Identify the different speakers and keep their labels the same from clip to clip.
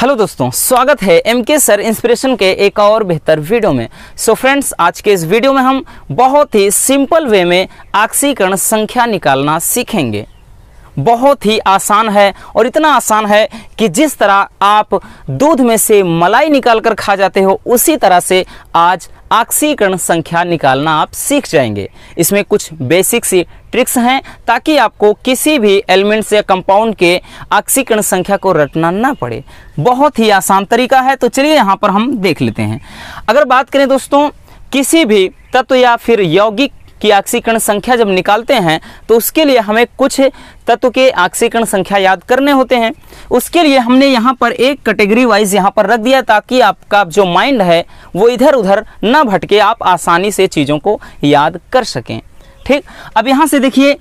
Speaker 1: hello दोस्तों स्वागत है एम के सर इंस्पिरेशन के एक और बेहतर वीडियो में सो so फ्रेंड्स आज के इस वीडियो में हम बहुत ही सिंपल वे में आक्सीकरण संख्या निकालना सीखेंगे बहुत ही आसान है और इतना आसान है कि जिस तरह आप दूध में से मलाई निकाल कर खा जाते हो उसी तरह से आज आक्सीकरण संख्या निकालना आप सीख जाएंगे इसमें कुछ बेसिक सी ट्रिक्स हैं ताकि आपको किसी भी एलिमेंट्स या कंपाउंड के ऑक्सीकरण संख्या को रटना ना पड़े बहुत ही आसान तरीका है तो चलिए यहाँ पर हम देख लेते हैं अगर बात करें दोस्तों किसी भी तत्व या फिर यौगिक की ऑक्सीकरण संख्या जब निकालते हैं तो उसके लिए हमें कुछ तत्व के ऑक्सीकरण संख्या याद करने होते हैं उसके लिए हमने यहाँ पर एक कैटेगरी वाइज यहाँ पर रख दिया ताकि आपका जो माइंड है वो इधर उधर ना भटके आप आसानी से चीज़ों को याद कर सकें ठीक अब यहाँ से देखिए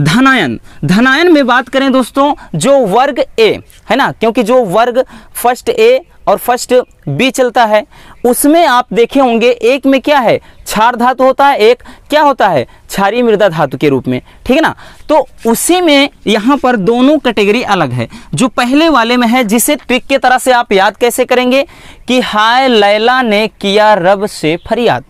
Speaker 1: धनायन धनायन में बात करें दोस्तों जो वर्ग ए है ना क्योंकि जो वर्ग फर्स्ट ए और फर्स्ट बी चलता है उसमें आप देखे होंगे एक में क्या है क्षार धातु होता है एक क्या होता है क्षारी मृदा धातु के रूप में ठीक है ना तो उसी में यहां पर दोनों कैटेगरी अलग है जो पहले वाले में है जिसे ट्रिक के तरह से आप याद कैसे करेंगे कि हाय लैला ने किया रब से फरियाद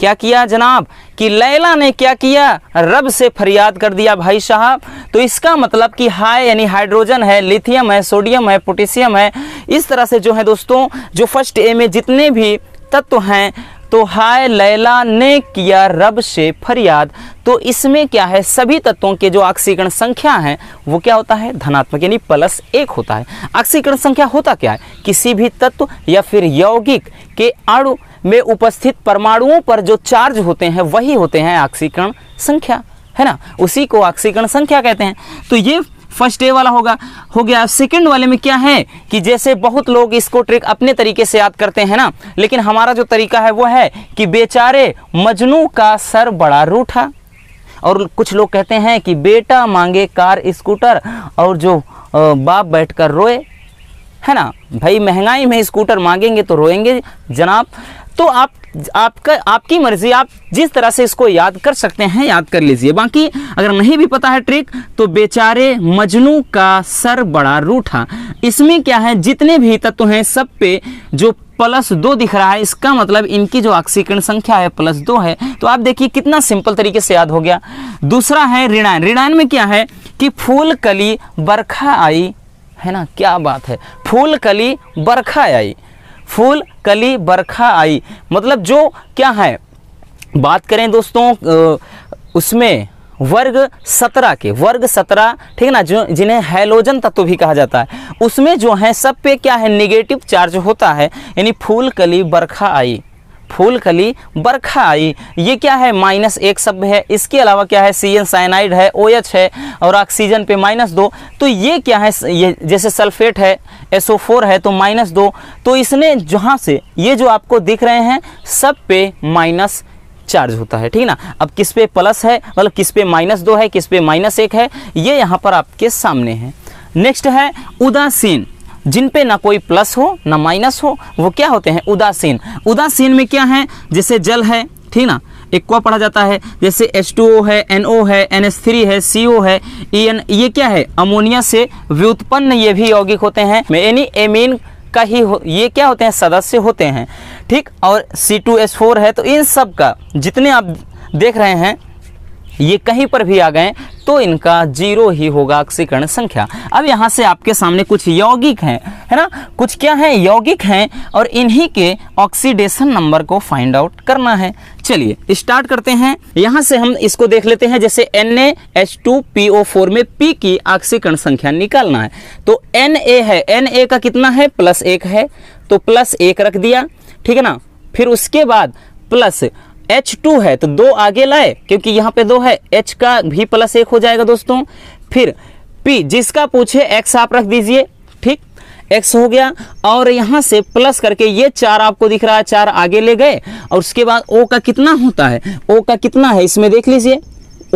Speaker 1: क्या किया जनाब कि लैला ने क्या किया रब से फरियाद कर दिया भाई साहब तो इसका मतलब कि हाई यानी हाइड्रोजन है लिथियम है सोडियम है पोटेशियम है इस तरह से जो है दोस्तों जो फर्स्ट ए में जितने भी तत्व हैं तो हाय लैला ने किया रब से फरियाद तो इसमें क्या है सभी तत्वों के जो ऑक्सीकरण संख्या है वो क्या होता है धनात्मक यानी प्लस एक होता है ऑक्सीकरण संख्या होता क्या है किसी भी तत्व या फिर यौगिक के अणु में उपस्थित परमाणुओं पर जो चार्ज होते हैं वही होते हैं ऑक्सीकरण संख्या है ना उसी को ऑक्सीकरण संख्या कहते हैं तो ये फर्स्ट ए वाला होगा हो गया सेकंड वाले में क्या है कि जैसे बहुत लोग इसको ट्रिक अपने तरीके से याद करते हैं ना लेकिन हमारा जो तरीका है वो है कि बेचारे मजनू का सर बड़ा रूठा और कुछ लोग कहते हैं कि बेटा मांगे कार स्कूटर और जो बाप बैठकर रोए है ना भाई महंगाई में स्कूटर मांगेंगे तो रोएंगे जनाब तो आप आपका आपकी मर्जी आप जिस तरह से इसको याद कर सकते हैं याद कर लीजिए बाकी अगर नहीं भी पता है ट्रिक तो बेचारे मजनू का सर बड़ा रूठा इसमें क्या है जितने भी तत्व हैं सब पे जो प्लस दो दिख रहा है इसका मतलब इनकी जो ऑक्सीकरण संख्या है प्लस दो है तो आप देखिए कितना सिंपल तरीके से याद हो गया दूसरा है ऋणायन ऋणायन में क्या है कि फूल कली बरखा आई है ना क्या बात है फूल कली बरखा आई फूल कली बरखा आई मतलब जो क्या है बात करें दोस्तों उसमें वर्ग सत्रह के वर्ग सत्रह ठीक है ना जो जिन्हें हेलोजन तत्व भी कहा जाता है उसमें जो है सब पे क्या है निगेटिव चार्ज होता है यानी फूल कली बरखा आई फूल खली बरखा आई ये क्या है माइनस एक शब्द है इसके अलावा क्या है सी एन साइनाइड है ओ OH है और ऑक्सीजन पे माइनस दो तो ये क्या है ये जैसे सल्फेट है एस है तो माइनस दो तो इसने जहाँ से ये जो आपको दिख रहे हैं सब पे माइनस चार्ज होता है ठीक ना अब किस पे प्लस है मतलब किस पे माइनस दो है किस पे माइनस एक है ये यहाँ पर आपके सामने है नेक्स्ट है उदासीन जिन पे ना कोई प्लस हो ना माइनस हो वो क्या होते हैं उदासीन उदासीन में क्या है जैसे जल है ठीक ना इक्वा पढ़ा जाता है जैसे H2O है NO है थ्री है CO है EN ये क्या है अमोनिया से व्युत्पन्न ये भी यौगिक होते हैं यानी एमीन का ही हो, ये क्या होते हैं सदस्य होते हैं ठीक और C2S4 है तो इन सब का जितने आप देख रहे हैं ये कहीं पर भी आ गए तो इनका जीरो ही होगा अक्षीकरण संख्या अब यहाँ से आपके सामने कुछ यौगिक हैं है ना कुछ क्या है यौगिक हैं और इन्हीं के ऑक्सीडेशन नंबर को फाइंड आउट करना है चलिए स्टार्ट करते हैं यहाँ से हम इसको देख लेते हैं जैसे एन में पी की ऑक्सीकरण संख्या निकालना है तो एन है एन का कितना है प्लस एक है तो प्लस एक रख दिया ठीक है ना फिर उसके बाद प्लस एच टू है तो दो आगे लाए क्योंकि यहाँ पे दो है एच का भी प्लस एक हो जाएगा दोस्तों फिर पी जिसका पूछे एक्स आप रख दीजिए ठीक एक्स हो गया और यहाँ से प्लस करके ये चार आपको दिख रहा है चार आगे ले गए और उसके बाद ओ का कितना होता है ओ का कितना है इसमें देख लीजिए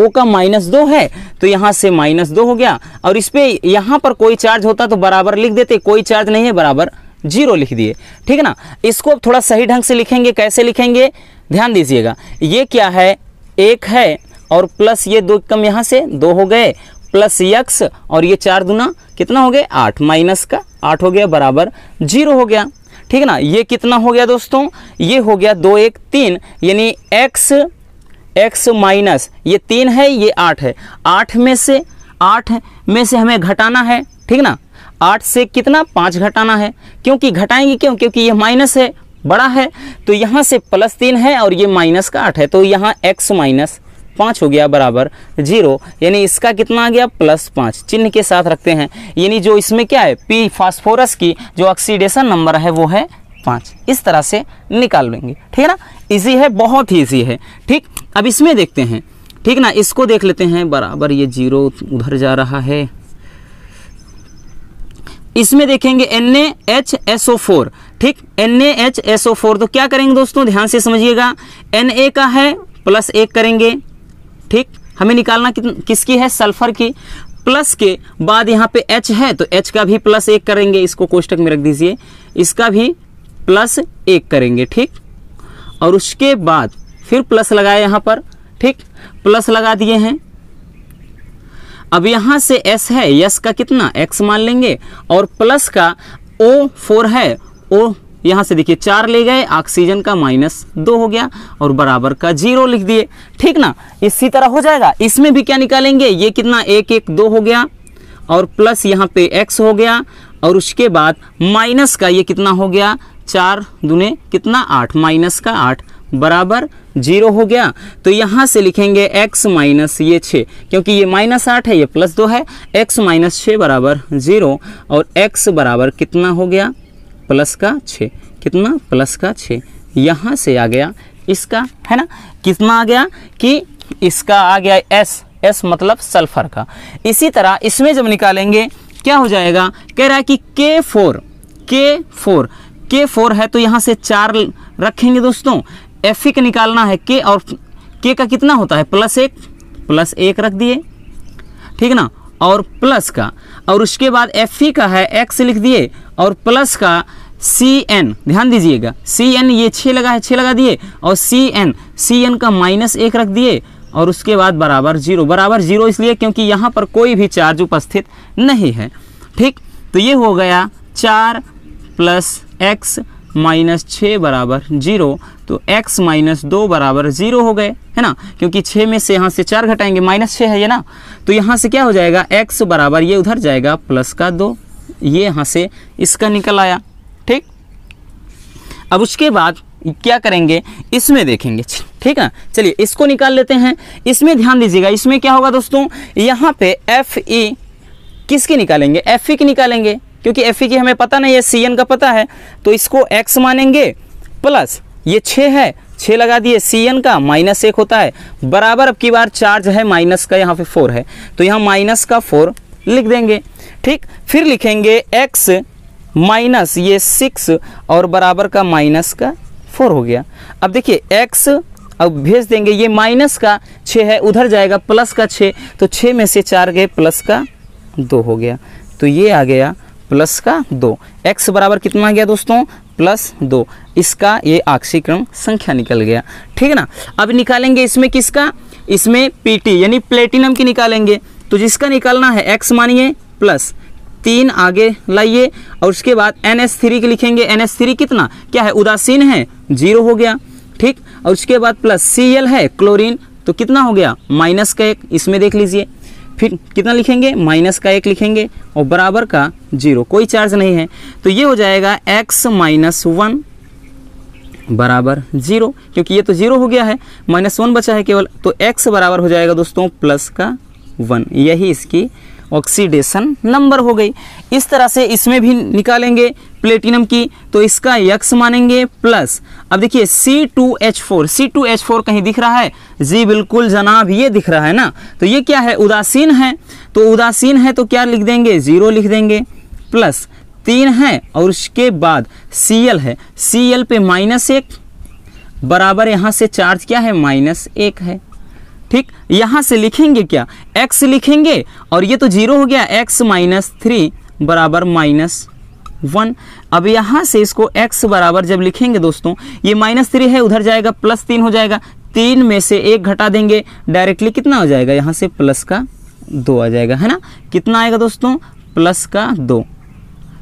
Speaker 1: ओ का माइनस दो है तो यहाँ से माइनस दो हो गया और इस पर यहाँ पर कोई चार्ज होता तो बराबर लिख देते कोई चार्ज नहीं है बराबर जीरो लिख दिए ठीक है ना इसको अब थोड़ा सही ढंग से लिखेंगे कैसे लिखेंगे ध्यान दीजिएगा ये क्या है एक है और प्लस ये दो कम यहाँ से दो हो गए प्लस यक्स और ये चार दुना कितना हो गया आठ माइनस का आठ हो गया बराबर जीरो हो गया ठीक है ना ये कितना हो गया दोस्तों ये हो गया दो एक तीन यानी एक्स एक्स माइनस ये तीन है ये आठ है आठ में से आठ में से हमें घटाना है ठीक ना आठ से कितना पाँच घटाना है क्योंकि घटाएंगे क्यों क्योंकि ये माइनस है बड़ा है तो यहाँ से प्लस तीन है और ये माइनस का आठ है तो यहाँ एक्स माइनस पाँच हो गया बराबर जीरो यानी इसका कितना आ गया प्लस पाँच चिन्ह के साथ रखते हैं यानी जो इसमें क्या है पी फास्फोरस की जो ऑक्सीडेशन नंबर है वो है पाँच इस तरह से निकाल लेंगे ठीक है ना इजी है बहुत ही ईजी है ठीक अब इसमें देखते हैं ठीक ना इसको देख लेते हैं बराबर ये जीरो उधर जा रहा है इसमें देखेंगे N H S O four ठीक N H S O four तो क्या करेंगे दोस्तों ध्यान से समझिएगा एन ए का है प्लस एक करेंगे ठीक हमें निकालना किसकी है सल्फर की प्लस के बाद यहाँ पे एच है तो एच का भी प्लस एक करेंगे इसको कोष्टक में रख दीजिए इसका भी प्लस एक करेंगे ठीक और उसके बाद फिर प्लस लगाए यहाँ पर ठीक प्लस लगा दिए हैं अब यहाँ से एस है यस का कितना एक्स मान लेंगे और प्लस का ओ फोर है ओ यहाँ से देखिए चार ले गए ऑक्सीजन का माइनस दो हो गया और बराबर का जीरो लिख दिए ठीक ना इसी तरह हो जाएगा इसमें भी क्या निकालेंगे ये कितना एक एक दो हो गया और प्लस यहाँ पे एक्स हो गया और उसके बाद माइनस का ये कितना हो गया चार दुने कितना आठ माइनस का आठ बराबर जीरो हो गया तो यहाँ से लिखेंगे एक्स माइनस ये छः क्योंकि ये माइनस आठ है ये प्लस दो है एक्स माइनस छः बराबर जीरो और एक्स बराबर कितना हो गया प्लस का छः कितना प्लस का छः यहाँ से आ गया इसका है ना कितना आ गया कि इसका आ गया एस एस मतलब सल्फर का इसी तरह इसमें जब निकालेंगे क्या हो जाएगा कह रहा है कि के फोर के फोर के फोर है तो यहाँ से चार रखेंगे दोस्तों एफ का निकालना है के और के का कितना होता है प्लस एक प्लस एक रख दिए ठीक ना और प्लस का और उसके बाद एफ ई का है एक्स लिख दिए और प्लस का सी एन ध्यान दीजिएगा सी एन ये छः लगा है छः लगा दिए और सी एन सी एन का माइनस एक रख दिए और उसके बाद बराबर जीरो बराबर जीरो इसलिए क्योंकि यहाँ पर कोई भी चार्ज उपस्थित नहीं है ठीक तो ये हो गया चार प्लस एक्स माइनस छः बराबर जीरो तो x माइनस दो बराबर जीरो हो गए है ना क्योंकि छः में से यहाँ से चार घटाएंगे माइनस छः है ये ना तो यहाँ से क्या हो जाएगा x बराबर ये उधर जाएगा प्लस का दो ये यहाँ से इसका निकल आया ठीक अब उसके बाद क्या करेंगे इसमें देखेंगे ठीक है चलिए इसको निकाल लेते हैं इसमें ध्यान दीजिएगा इसमें क्या होगा दोस्तों यहाँ पे एफ ई e किसकी निकालेंगे एफ ई की निकालेंगे क्योंकि एफ की e हमें पता नहीं है सी का पता है तो इसको एक्स मानेंगे प्लस ये छः है छः लगा दिए सी एन का माइनस एक होता है बराबर अब की बार चार्ज है माइनस का यहाँ पे फोर है तो यहाँ माइनस का फोर लिख देंगे ठीक फिर लिखेंगे एक्स माइनस ये सिक्स और बराबर का माइनस का फोर हो गया अब देखिए एक्स अब भेज देंगे ये माइनस का छः है उधर जाएगा प्लस का छः तो छः में से चार गए प्लस का दो हो गया तो ये आ गया प्लस का दो एक्स बराबर कितना गया दोस्तों प्लस दो इसका ये क्रम संख्या निकल गया ठीक है ना अब निकालेंगे इसमें किसका इसमें पीटी यानी प्लेटिनम की निकालेंगे तो जिसका निकालना है एक्स मानिए प्लस तीन आगे लाइए और उसके बाद एन एस थ्री के लिखेंगे एन एस थ्री कितना क्या है उदासीन है जीरो हो गया ठीक और उसके बाद प्लस सी एल है क्लोरीन तो कितना हो गया माइनस का एक इसमें देख लीजिए फिर कितना लिखेंगे माइनस का एक लिखेंगे और बराबर का जीरो कोई चार्ज नहीं है तो ये हो जाएगा एक्स माइनस वन बराबर जीरो क्योंकि ये तो जीरो हो गया है माइनस वन बचा है केवल तो एक्स बराबर हो जाएगा दोस्तों प्लस का वन यही इसकी ऑक्सीडेशन नंबर हो गई इस तरह से इसमें भी निकालेंगे प्लेटिनम की तो इसका यक्स मानेंगे प्लस अब देखिए C2H4 C2H4 कहीं दिख रहा है जी बिल्कुल जनाब ये दिख रहा है ना तो ये क्या है उदासीन है तो उदासीन है तो क्या लिख देंगे ज़ीरो लिख देंगे प्लस तीन है और उसके बाद Cl है Cl पे माइनस एक बराबर यहाँ से चार्ज क्या है माइनस एक है ठीक यहाँ से लिखेंगे क्या x लिखेंगे और ये तो जीरो हो गया x माइनस थ्री बराबर माइनस वन अब यहाँ से इसको x बराबर जब लिखेंगे दोस्तों ये माइनस थ्री है उधर जाएगा प्लस तीन हो जाएगा तीन में से एक घटा देंगे डायरेक्टली कितना हो जाएगा यहाँ से प्लस का दो आ जाएगा है ना कितना आएगा दोस्तों प्लस का दो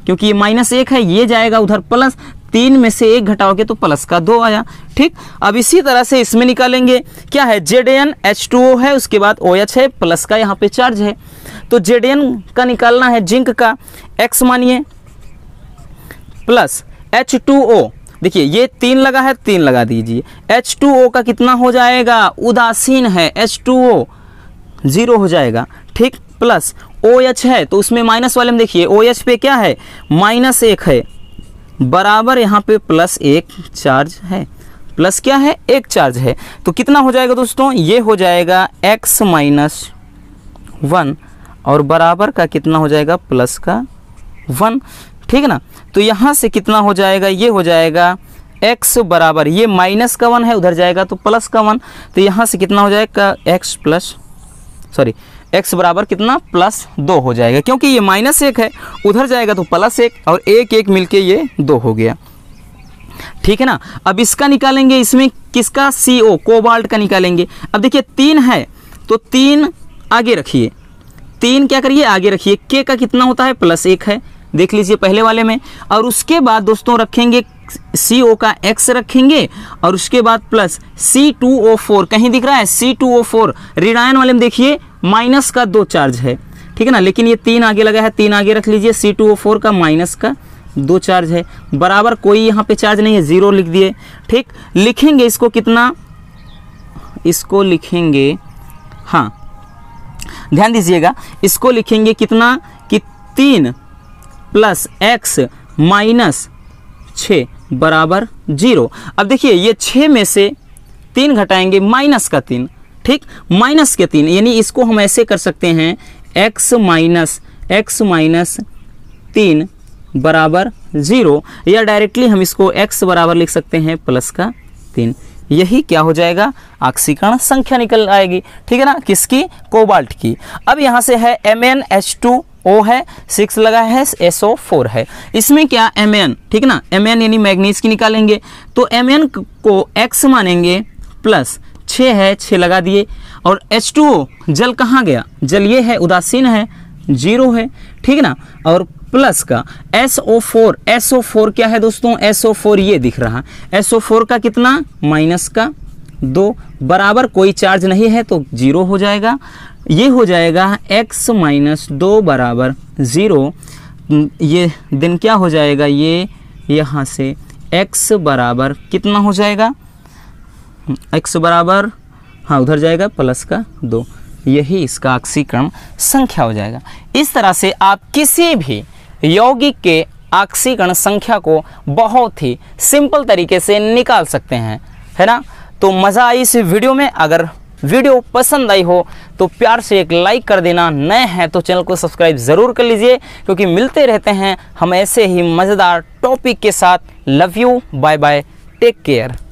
Speaker 1: क्योंकि ये माइनस एक है ये जाएगा उधर प्लस तीन में से एक घटाओगे तो प्लस का दो आया ठीक अब इसी तरह से इसमें निकालेंगे क्या है Z N H two O है उसके बाद ओ एच है प्लस का यहाँ पे चार्ज है तो जेड एन का निकालना है जिंक का एक्स मानिए प्लस एच टू ओ देखिए ये तीन लगा है तीन लगा दीजिए एच टू ओ का कितना हो जाएगा उदासीन है एच टू ओ जीरो हो जाएगा ठीक प्लस ओ एच है तो उसमें माइनस वाले में देखिए ओ एच पे क्या है माइनस एक है बराबर यहाँ पे प्लस एक चार्ज है प्लस क्या है एक चार्ज है तो कितना हो जाएगा दोस्तों ये हो जाएगा एक्स माइनस वन और बराबर का कितना हो जाएगा प्लस का वन ठीक है ना तो यहाँ से कितना हो जाएगा ये हो जाएगा एक्स बराबर ये माइनस का वन है उधर जाएगा तो प्लस का वन तो यहाँ से कितना हो जाएगा एक्स प्लस सॉरी एक्स बराबर कितना प्लस दो हो जाएगा क्योंकि ये माइनस एक है उधर जाएगा तो प्लस एक और एक एक मिलके ये दो हो गया ठीक है ना अब इसका निकालेंगे इसमें किसका सी ओ कोबाल्ट का निकालेंगे अब देखिए तीन है तो तीन आगे रखिए तीन क्या करिए आगे रखिए के का कितना होता है प्लस एक है देख लीजिए पहले वाले में और उसके बाद दोस्तों रखेंगे एक्स सी ओ का एक्स रखेंगे और उसके बाद plus C two O four कहीं दिख रहा है सी टू ओ फोर रिड़ायन वाले में देखिए माइनस का दो चार्ज है ठीक है ना लेकिन ये तीन आगे लगा है तीन आगे रख लीजिए सी टू ओ फोर का माइनस का दो चार्ज है बराबर कोई यहाँ पे चार्ज नहीं है ज़ीरो लिख दिए ठीक लिखेंगे इसको कितना इसको लिखेंगे हाँ ध्यान दीजिएगा इसको लिखेंगे कितना कि तीन प्लस एक्स माइनस छः बराबर जीरो अब देखिए ये छः में से तीन घटाएंगे माइनस का तीन ठीक माइनस के तीन यानी इसको हम ऐसे कर सकते हैं एक्स माइनस एक्स माइनस तीन बराबर जीरो या डायरेक्टली हम इसको एक्स बराबर लिख सकते हैं प्लस का तीन यही क्या हो जाएगा ऑक्सीकरण संख्या निकल आएगी ठीक है ना किसकी कोबाल्ट की अब यहाँ से है M N H two O है सिक्स लगा है एस ओ फोर है इसमें क्या एम एन ठीक ना एम एन यानी मैग्नीज की निकालेंगे तो एम एन को एक्स मानेंगे प्लस छ है छ लगा दिए और एच टू ओ जल कहाँ गया जल ये है उदासीन है जीरो है ठीक ना और प्लस का S O four S O four क्या है दोस्तों एस ओ फोर ये दिख रहा एस ओ फोर का कितना माइनस का दो बराबर कोई चार्ज नहीं है तो जीरो हो जाएगा ये हो जाएगा x माइनस दो बराबर ज़ीरो हम्म, ये दिन क्या हो जाएगा ये यहाँ से x बराबर कितना हो जाएगा x बराबर हाँ उधर जाएगा प्लस का दो यही इसका आक्सीक्रम संख्या हो जाएगा इस तरह से आप किसी भी यौगिक के आक्सीकरण संख्या को बहुत ही सिंपल तरीके से निकाल सकते हैं है ना तो मज़ा आई इस वीडियो में अगर वीडियो पसंद आई हो तो प्यार से एक लाइक कर देना नए हैं तो चैनल को सब्सक्राइब ज़रूर कर लीजिए क्योंकि मिलते रहते हैं हम ऐसे ही मज़ेदार टॉपिक के साथ love you bye bye take care